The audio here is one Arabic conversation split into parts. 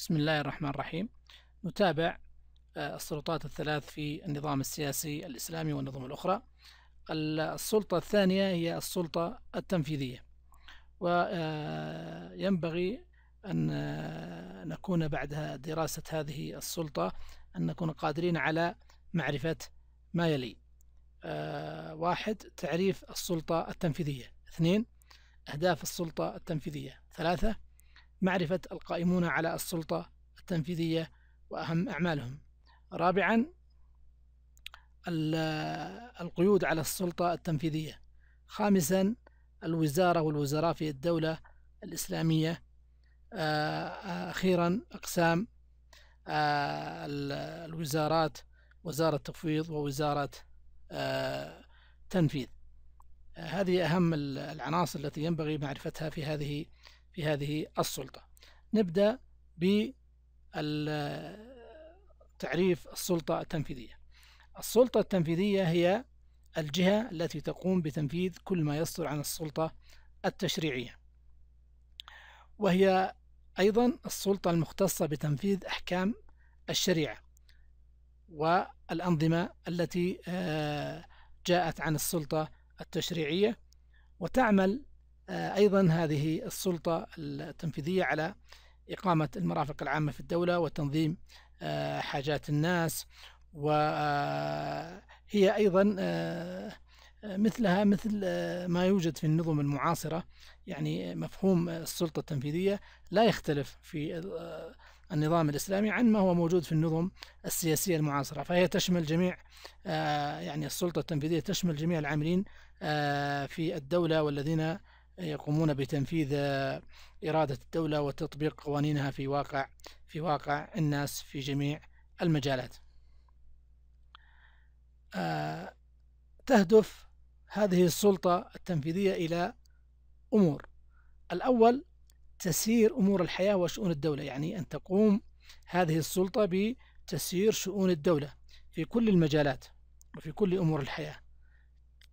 بسم الله الرحمن الرحيم نتابع آه، السلطات الثلاث في النظام السياسي الإسلامي والنظم الأخرى السلطة الثانية هي السلطة التنفيذية وينبغي آه، أن آه، نكون بعد دراسة هذه السلطة أن نكون قادرين على معرفة ما يلي واحد تعريف السلطة التنفيذية اثنين أهداف السلطة التنفيذية ثلاثة معرفة القائمون على السلطة التنفيذية وأهم أعمالهم رابعا القيود على السلطة التنفيذية خامسا الوزارة والوزراء في الدولة الإسلامية آه، آه، أخيرا أقسام آه، الوزارات وزارة تفويض ووزارة تنفيذ هذه أهم العناصر التي ينبغي معرفتها في هذه في هذه السلطة نبدأ بتعريف السلطة التنفيذية السلطة التنفيذية هي الجهة التي تقوم بتنفيذ كل ما يصدر عن السلطة التشريعية وهي أيضا السلطة المختصة بتنفيذ أحكام الشريعة والأنظمة التي آه، جاءت عن السلطة التشريعية وتعمل آه، أيضا هذه السلطة التنفيذية على إقامة المرافق العامة في الدولة وتنظيم آه، حاجات الناس وهي آه، أيضا مثلها مثل ما يوجد في النظم المعاصرة يعني مفهوم السلطة التنفيذية لا يختلف في النظام الإسلامي عن ما هو موجود في النظم السياسية المعاصرة فهي تشمل جميع يعني السلطة التنفيذية تشمل جميع العاملين في الدولة والذين يقومون بتنفيذ إرادة الدولة وتطبيق قوانينها في واقع في واقع الناس في جميع المجالات آه، تهدف هذه السلطة التنفيذية إلى أمور الأول تسيير أمور الحياة وشؤون الدولة يعني أن تقوم هذه السلطة بتسيير شؤون الدولة في كل المجالات وفي كل أمور الحياة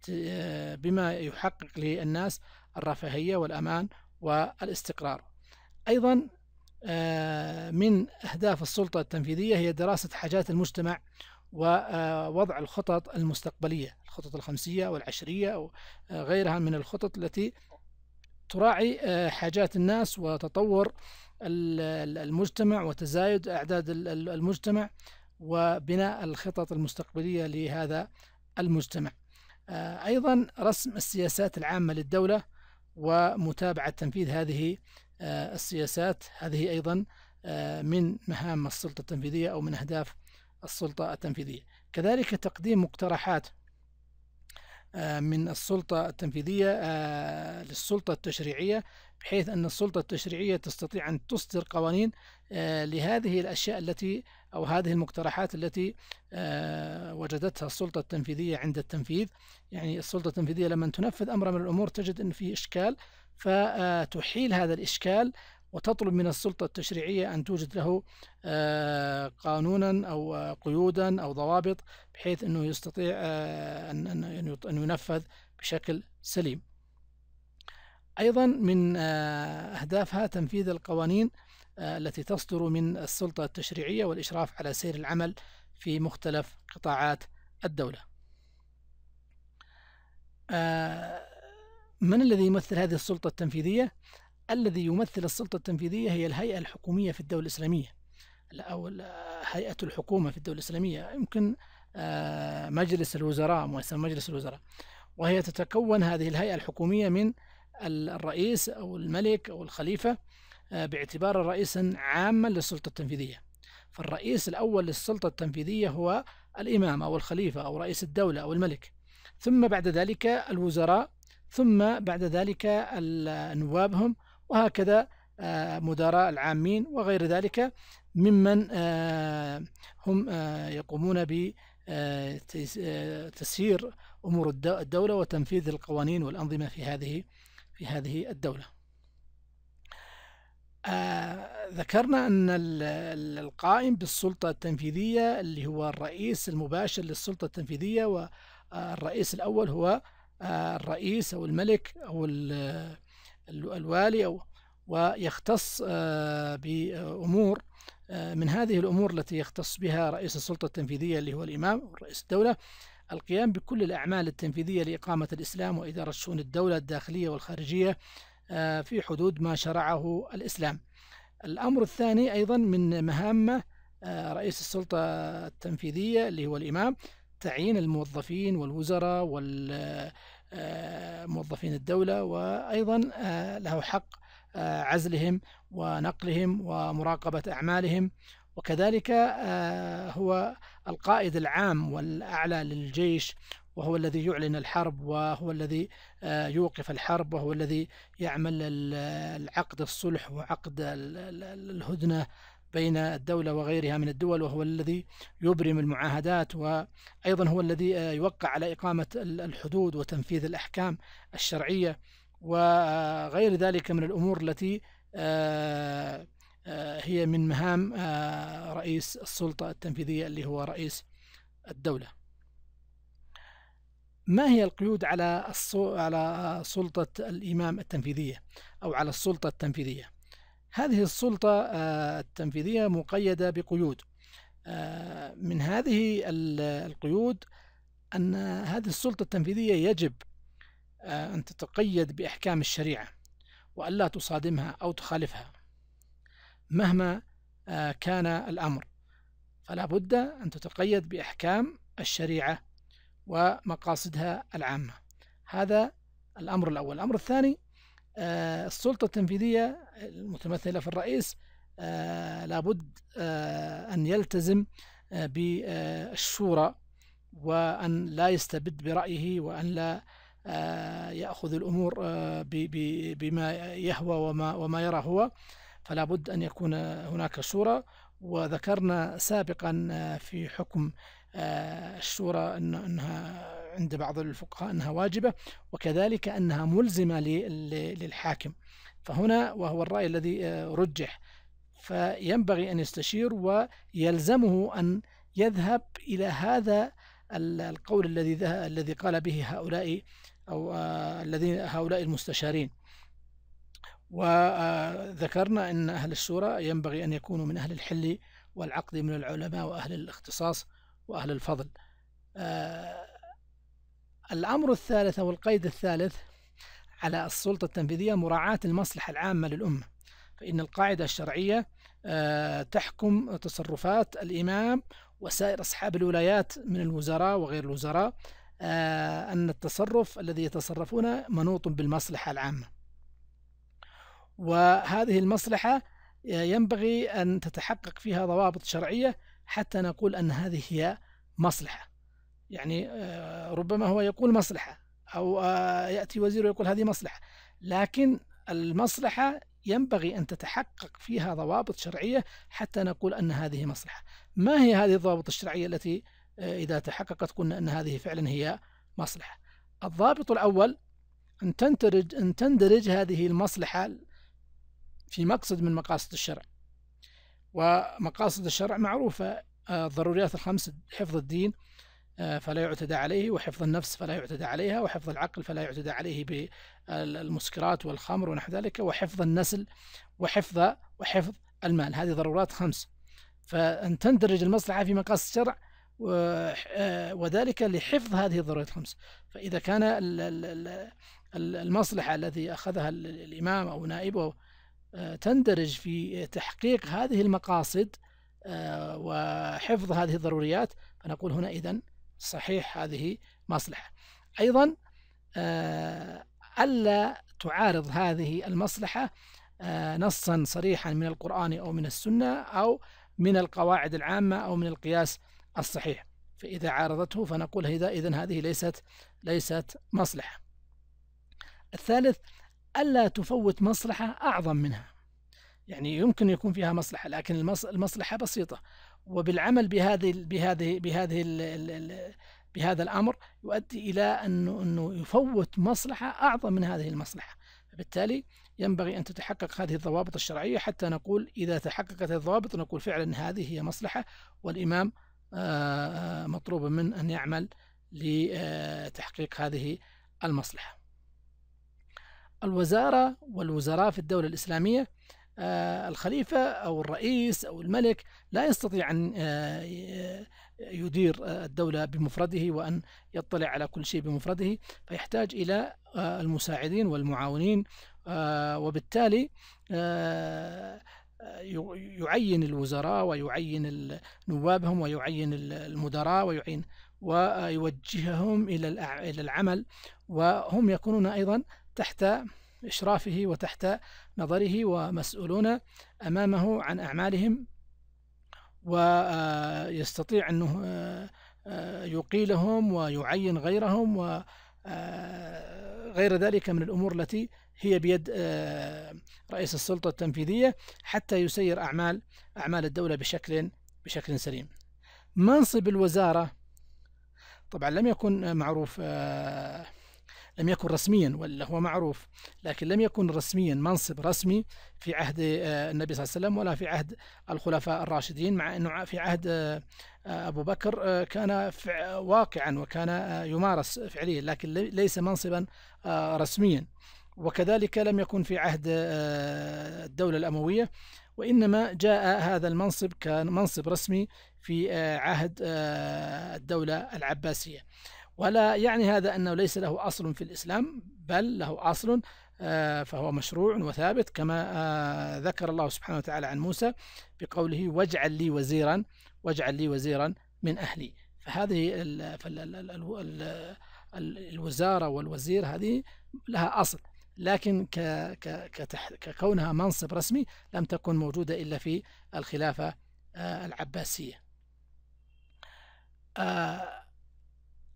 آه، بما يحقق للناس الرفاهية والأمان والاستقرار أيضا آه، من أهداف السلطة التنفيذية هي دراسة حاجات المجتمع ووضع آه، الخطط المستقبلية الخطط الخمسية والعشرية وغيرها آه، من الخطط التي تراعي حاجات الناس وتطور المجتمع وتزايد أعداد المجتمع وبناء الخطط المستقبلية لهذا المجتمع أيضا رسم السياسات العامة للدولة ومتابعة تنفيذ هذه آه، السياسات هذه أيضا آه، من مهام السلطة التنفيذية أو من أهداف السلطة التنفيذية كذلك تقديم مقترحات آه، من السلطة التنفيذية للسلطة التشريعية بحيث أن السلطة التشريعية تستطيع أن تصدر قوانين لهذه الأشياء التي أو هذه المقترحات التي آه، وجدتها السلطة التنفيذية عند التنفيذ يعني السلطة التنفيذية لما تنفذ أمر من الأمور تجد أن في إشكال فتحيل هذا الإشكال وتطلب من السلطة التشريعية أن توجد له آه، قانونا أو قيودا أو ضوابط بحيث أنه يستطيع آه، أن ينفذ بشكل سليم أيضا من أهدافها تنفيذ القوانين آه، التي تصدر من السلطة التشريعية والإشراف على سير العمل في مختلف قطاعات الدولة آه، من الذي يمثل هذه السلطة التنفيذية؟ الذي يمثل السلطة التنفيذية هي الهيئة الحكومية في الدولة الإسلامية أو هيئة الحكومة في الدولة الإسلامية يمكن آه، مجلس الوزراء مؤسسة مجلس الوزراء وهي تتكون هذه الهيئة الحكومية من الرئيس أو الملك أو الخليفة آه، باعتباره رئيسا عاما للسلطة التنفيذية فالرئيس الأول للسلطة التنفيذية هو الإمام أو الخليفة أو رئيس الدولة أو الملك ثم بعد ذلك الوزراء ثم بعد ذلك نوابهم وهكذا آه، مدراء العامين وغير ذلك ممن آه، هم يقومون بتسيير أمور الدولة وتنفيذ القوانين والأنظمة في هذه في هذه الدولة آه، ذكرنا أن القائم بالسلطة التنفيذية اللي هو الرئيس المباشر للسلطة التنفيذية والرئيس آه، الأول هو آه، الرئيس أو الملك أو الوالي أو ويختص بأمور من هذه الأمور التي يختص بها رئيس السلطة التنفيذية اللي هو الإمام رئيس الدولة القيام بكل الأعمال التنفيذية لإقامة الإسلام وإدارة شؤون الدولة الداخلية والخارجية آه، في حدود ما شرعه الإسلام الأمر الثاني أيضا من مهامه آه، رئيس السلطة التنفيذية اللي هو الإمام تعيين الموظفين والوزراء والموظفين آه، الدولة وأيضا له حق عزلهم ونقلهم ومراقبة أعمالهم وكذلك هو القائد العام والأعلى للجيش وهو الذي يعلن الحرب وهو الذي آه، يوقف الحرب وهو الذي يعمل العقد الصلح وعقد الهدنة بين الدولة وغيرها من الدول وهو الذي يبرم المعاهدات وأيضا هو الذي آه، يوقع على إقامة الحدود وتنفيذ الأحكام الشرعية وغير ذلك من الأمور التي آه، هي من مهام رئيس السلطة التنفيذية اللي هو رئيس الدولة ما هي القيود على على سلطة الإمام التنفيذية أو على السلطة التنفيذية؟ هذه السلطة آه، التنفيذية مقيدة بقيود آه، من هذه القيود أن هذه السلطة التنفيذية يجب آه، أن تتقيد بأحكام الشريعة وألا تصادمها أو تخالفها مهما كان الأمر فلا بد أن تتقيد بأحكام الشريعة ومقاصدها العامة هذا الأمر الأول الأمر الثاني آه، السلطة التنفيذية المتمثلة في الرئيس آه، لابد آه، أن يلتزم بالشورى وأن لا يستبد برأيه وأن لا يأخذ الأمور بما يهوى وما, وما يرى هو فلا بد أن يكون هناك شورى وذكرنا سابقا في حكم آه، الشورى أنها عند بعض الفقهاء أنها واجبة وكذلك أنها ملزمة للحاكم فهنا وهو الرأي الذي آه، رجح فينبغي أن يستشير ويلزمه أن يذهب إلى هذا القول الذي الذي قال به هؤلاء أو آه، الذين هؤلاء المستشارين وذكرنا أن أهل الشورى ينبغي أن يكونوا من أهل الحل والعقد من العلماء وأهل الاختصاص وأهل الفضل آه، الأمر الثالث أو القيد الثالث على السلطة التنفيذية مراعاة المصلحة العامة للأمة فإن القاعدة الشرعية آه، تحكم تصرفات الإمام وسائر أصحاب الولايات من الوزراء وغير الوزراء آه، أن التصرف الذي يتصرفون منوط بالمصلحة العامة وهذه المصلحة ينبغي أن تتحقق فيها ضوابط شرعية حتى نقول أن هذه هي مصلحة يعني آه، ربما هو يقول مصلحة أو آه، يأتي وزير ويقول هذه مصلحة لكن المصلحة ينبغي أن تتحقق فيها ضوابط شرعية حتى نقول أن هذه مصلحة ما هي هذه الضوابط الشرعية التي آه، إذا تحققت قلنا أن هذه فعلا هي مصلحة الضابط الأول أن تندرج أن تندرج هذه المصلحة في مقصد من مقاصد الشرع ومقاصد الشرع معروفة آه، الضروريات الخمس حفظ الدين آه، فلا يعتدى عليه وحفظ النفس فلا يعتدى عليها وحفظ العقل فلا يعتدى عليه بالمسكرات والخمر ونحو ذلك وحفظ النسل وحفظ وحفظ المال هذه ضرورات خمس فأن تندرج المصلحة في مقاصد الشرع آه، وذلك لحفظ هذه الضرورات الخمس فإذا كان المصلحة الذي أخذها الإمام أو نائبه تندرج في تحقيق هذه المقاصد آه، وحفظ هذه الضروريات فنقول هنا إذا صحيح هذه مصلحة أيضا آه، ألا تعارض هذه المصلحة آه، نصا صريحا من القرآن أو من السنة أو من القواعد العامة أو من القياس الصحيح فإذا عارضته فنقول إذا إذن هذه ليست ليست مصلحة الثالث ألا تفوت مصلحة أعظم منها يعني يمكن يكون فيها مصلحة لكن المصلحة بسيطة وبالعمل بهذه بهذه بهذه بهذا الأمر يؤدي إلى أنه أنه يفوت مصلحة أعظم من هذه المصلحة بالتالي ينبغي أن تتحقق هذه الضوابط الشرعية حتى نقول إذا تحققت الضوابط نقول فعلا هذه هي مصلحة والإمام آه، آه، مطلوب منه أن يعمل لتحقيق هذه المصلحة الوزارة والوزراء في الدولة الإسلامية آه، الخليفة أو الرئيس أو الملك لا يستطيع أن آه، يدير آه، الدولة بمفرده وأن يطلع على كل شيء بمفرده فيحتاج إلى المساعدين والمعاونين وبالتالي يعين الوزراء ويعين نوابهم ويعين المدراء ويعين ويوجههم إلى العمل وهم يكونون أيضا تحت إشرافه وتحت نظره ومسؤولون أمامه عن أعمالهم ويستطيع آه، أنه آه، آه، يقيلهم ويعين غيرهم وغير ذلك من الأمور التي هي بيد رئيس السلطة التنفيذية حتى يسير أعمال أعمال الدولة بشكل بشكل سليم منصب الوزارة طبعا لم يكن معروف لم يكن رسميا ولا هو معروف لكن لم يكن رسميا منصب رسمي في عهد آه، النبي صلى الله عليه وسلم ولا في عهد الخلفاء الراشدين مع أنه في عهد آه، أبو بكر آه، كان واقعا وكان يمارس فعليا لكن ليس منصبا رسميا وكذلك لم يكن في عهد الدولة الأموية وإنما جاء هذا المنصب كان منصب رسمي في عهد الدولة العباسية ولا يعني هذا أنه ليس له أصل في الإسلام بل له أصل آه، فهو مشروع وثابت كما آه، ذكر الله سبحانه وتعالى عن موسى بقوله واجعل لي وزيرا واجعل لي وزيرا من أهلي فهذه الوزارة والوزير هذه لها أصل لكن ككونها منصب رسمي لم تكن موجودة إلا في الخلافة آه، العباسية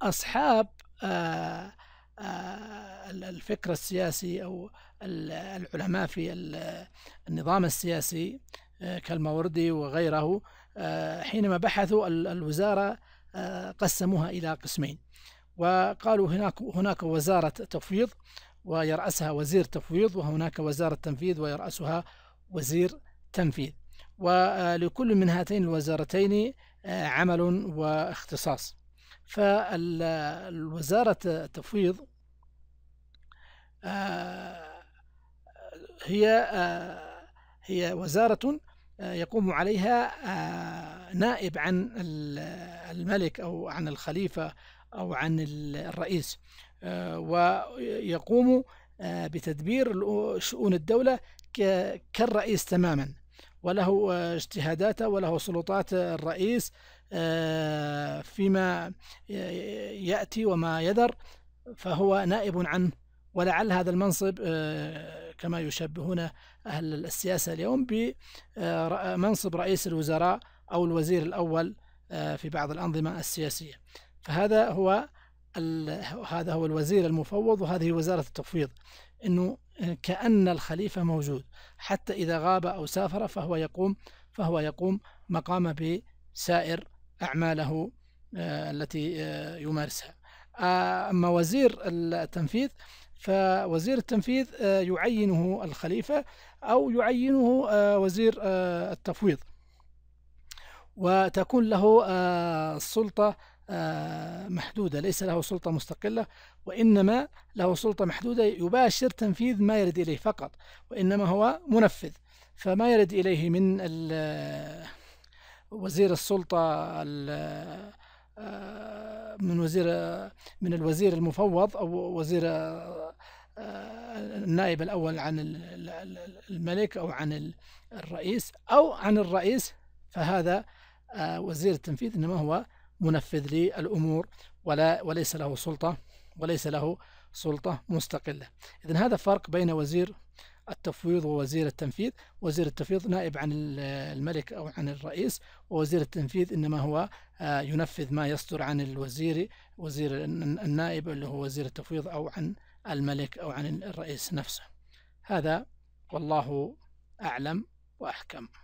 أصحاب آه، آه، الفكر السياسي أو العلماء في النظام السياسي آه، كالماوردي وغيره حينما بحثوا الوزارة قسموها إلى قسمين وقالوا هناك هناك وزارة تفويض ويرأسها وزير تفويض وهناك وزارة تنفيذ ويرأسها وزير تنفيذ ولكل من هاتين الوزارتين عمل واختصاص فالوزارة التفويض آه، هي آه، هي وزارة آه، يقوم عليها نائب عن الملك أو عن الخليفة أو عن الرئيس ويقوم بتدبير شؤون الدولة كالرئيس تماما وله اجتهاداته وله سلطات الرئيس آه، فيما يأتي وما يدر فهو نائب عنه ولعل هذا المنصب آه، كما يشبهون أهل السياسة اليوم بمنصب آه، رئيس الوزراء أو الوزير الأول في بعض الأنظمة السياسية فهذا هو هذا هو الوزير المفوض وهذه وزارة التفويض أنه كأن الخليفة موجود حتى إذا غاب أو سافر فهو يقوم فهو يقوم مقام بسائر أعماله آه، التي آه، يمارسها آه، أما وزير التنفيذ فوزير التنفيذ يعينه الخليفة أو يعينه وزير التفويض وتكون له السلطة محدودة ليس له سلطة مستقلة وإنما له سلطة محدودة يباشر تنفيذ ما يرد إليه فقط وإنما هو منفذ فما يرد إليه من وزير السلطة آه، من وزير من الوزير المفوض أو وزير آه، النائب الأول عن الملك أو عن الرئيس أو عن الرئيس فهذا آه، وزير التنفيذ إنما هو منفذ للأمور ولا وليس له سلطة وليس له سلطة مستقلة إذن هذا فرق بين وزير التفويض ووزير التنفيذ وزير التفويض نائب عن الملك أو عن الرئيس ووزير التنفيذ إنما هو آه، ينفذ ما يصدر عن الوزير وزير النائب اللي هو وزير التفويض أو عن الملك أو عن الرئيس نفسه هذا والله أعلم وأحكم